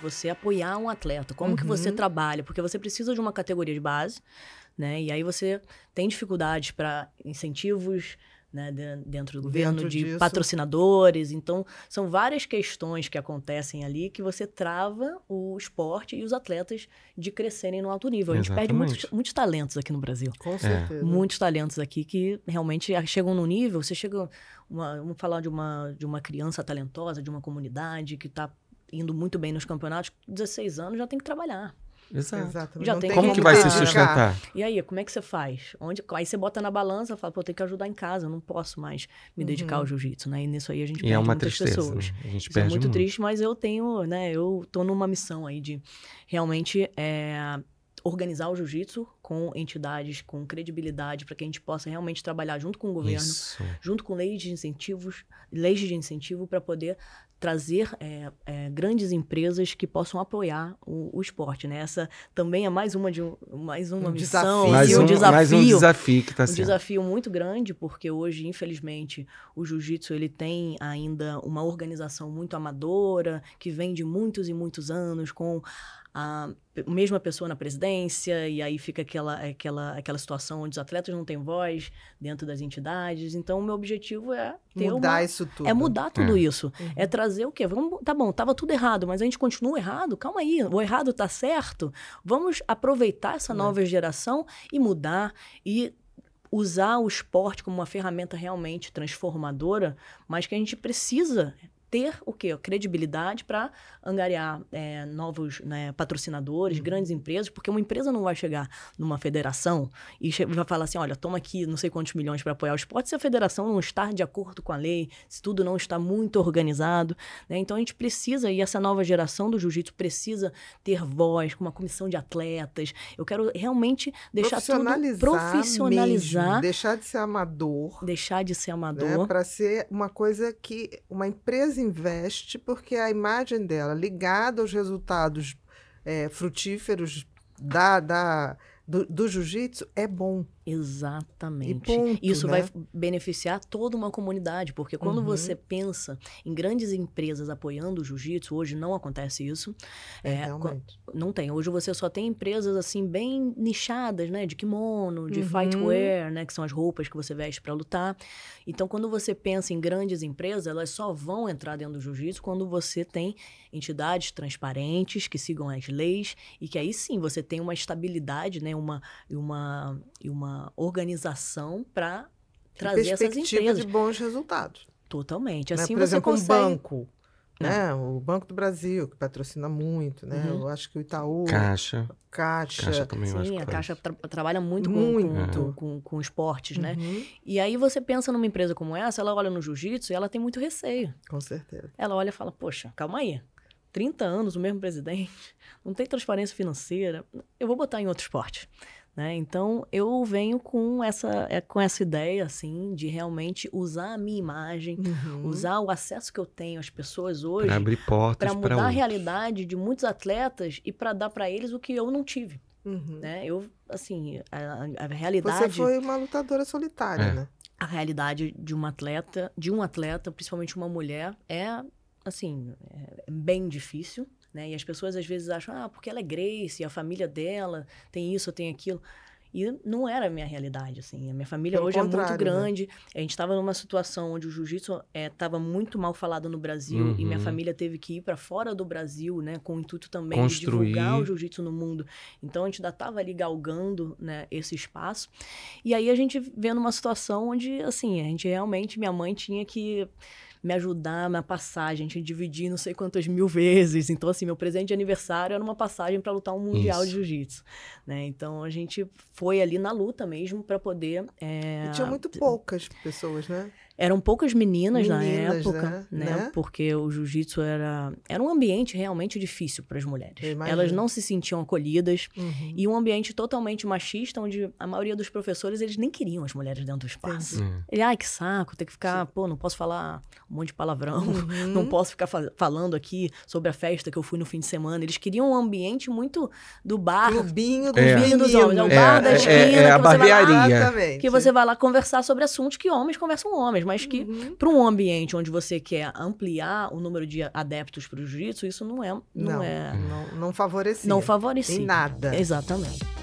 você apoiar um atleta, como uhum. que você uhum. trabalha, porque você precisa de uma categoria de base, né? E aí você tem dificuldades para incentivos, né, dentro do governo, dentro de disso. patrocinadores. Então, são várias questões que acontecem ali que você trava o esporte e os atletas de crescerem no alto nível. Exatamente. A gente perde muitos, muitos talentos aqui no Brasil. Com é. certeza. É. Muitos talentos aqui que realmente chegam no nível. Você chega. Uma, vamos falar de uma, de uma criança talentosa, de uma comunidade que está indo muito bem nos campeonatos, 16 anos já tem que trabalhar. Exato. Já tem como que, vai se sustentar? E aí, como é que você faz? Onde, aí você bota na balança e fala, pô, tem que ajudar em casa, eu não posso mais me uhum. dedicar uhum. ao jiu-jitsu, né? E nisso aí a gente e é perde é uma muitas tristeza, pessoas. Né? A gente Isso é perde é muito, muito, triste, mas eu tenho, né? Eu tô numa missão aí de realmente é, organizar o jiu-jitsu com entidades, com credibilidade, para que a gente possa realmente trabalhar junto com o governo, Isso. junto com leis de incentivos, leis de incentivo para poder trazer é, é, grandes empresas que possam apoiar o, o, esporte, né? Essa também é mais uma de mais uma um missão, desafio. Assim, mais um, um, desafio, mais um desafio que está um sendo. Um desafio muito grande porque hoje, infelizmente, o jiu-jitsu ele tem ainda uma organização muito amadora que vem de muitos e muitos anos com a mesma pessoa na presidência, e aí fica aquela, aquela, aquela situação onde os atletas não têm voz dentro das entidades. Então, o meu objetivo é mudar uma, isso tudo. É mudar tudo é. isso. Uhum. É trazer o quê? Vamos, tá bom, tava tudo errado, mas a gente continua errado? Calma aí, o errado tá certo. Vamos aproveitar essa né. nova geração e mudar e usar o esporte como uma ferramenta realmente transformadora, mas que a gente precisa ter o quê? Credibilidade para angariar é, novos né, patrocinadores, uhum. grandes empresas, porque uma empresa não vai chegar numa federação e vai falar assim, olha, toma aqui não sei quantos milhões para apoiar o esporte, se a federação não está de acordo com a lei, se tudo não está muito organizado, né? Então a gente precisa, e essa nova geração do jiu-jitsu precisa ter voz, com uma comissão de atletas, eu quero realmente deixar profissionalizar tudo profissionalizar. Mesmo. Deixar de ser amador. Deixar de ser né, amador. Né? Para ser uma coisa que uma empresa investe porque a imagem dela ligada aos resultados é, frutíferos da, da, do, do jiu-jitsu é bom. Exatamente. Ponto, Isso né? vai beneficiar toda uma comunidade, porque quando uhum. você pensa em grandes empresas apoiando o jiu-jitsu, hoje não acontece isso. É, é, não tem. Hoje você só tem empresas assim bem nichadas, né, de kimono, de uhum. fightwear, né, que são as roupas que você veste para lutar. Então, quando você pensa em grandes empresas, elas só vão entrar dentro do jiu-jitsu quando você tem entidades transparentes que sigam as leis e que aí sim você tem uma estabilidade, né, uma uma uma organização para trazer essas empresas. de bons resultados. Totalmente. Né, assim né? Por exemplo, consegue... um banco. Né? O Banco do Brasil, que patrocina muito, né? Uhum. Eu acho que o Itaú. Caixa. Caixa. Caixa também, Sim, a Caixa tra trabalha muito, muito. Com, com, com, com, esportes, né? uhum. né? E aí você pensa numa empresa como essa, ela olha no jiu-jitsu e ela tem muito receio. Com certeza. Ela olha e fala, poxa, calma aí. 30 anos, o mesmo presidente, não tem transparência financeira, eu vou botar em outro esporte. Né? Então, eu venho com essa, eh, com essa ideia, assim, de realmente usar a minha imagem, uhum. usar o acesso que eu tenho às pessoas hoje. Para abrir portas para mudar a realidade de muitos atletas e para dar para eles o que eu não tive. Uhum. Né? Eu, assim, a, a, realidade... Você foi uma lutadora solitária, é. né? A realidade de um atleta, de um atleta, principalmente uma mulher, é, assim, é bem difícil. Né? E as pessoas às vezes acham, ah, porque ela é Grace, a família dela tem isso, tem aquilo. E não era a minha realidade, assim. A minha família Pelo hoje é muito né? grande. Né? A gente estava numa situação onde o jiu-jitsu estava eh, é, muito mal falado no Brasil. Uhum. E minha uhum. família teve que ir para fora do Brasil, né? Com o intuito também Construir. de divulgar o jiu-jitsu no mundo. Então, a gente ainda estava ali galgando né, esse espaço. E aí, a gente vendo uma situação onde, assim, a gente realmente... Minha mãe tinha que me ajudar na passagem. A gente dividia não sei quantas mil vezes. Então, assim, meu presente de aniversário era uma passagem para lutar um mundial Isso. de jiu-jitsu. Né? Então, a gente foi ali na luta mesmo para poder. É... E tinha muito poucas pessoas, né? Eram poucas meninas, meninas na época, né? né? né? Porque o jiu-jitsu era, era um ambiente realmente difícil para as mulheres. Elas não se sentiam acolhidas uhum. e um ambiente totalmente machista, onde a maioria dos professores eles nem queriam as mulheres dentro do espaço. É. Ele, ai, que saco, tem que ficar, Sim. pô, não posso falar um monte de palavrão, uhum. não posso ficar fa falando aqui sobre a festa que eu fui no fim de semana. Eles queriam um ambiente muito do bar. Clubinho, do é. dos homens. É o bar é, da é, esquina. É, é, é a barbearia. Lá, que você vai lá conversar sobre assuntos que homens conversam com homens mas que uhum. para um ambiente onde você quer ampliar o número de adeptos para o jiu-jitsu, isso não é não, não é não, não Não favorece Em nada. Exatamente.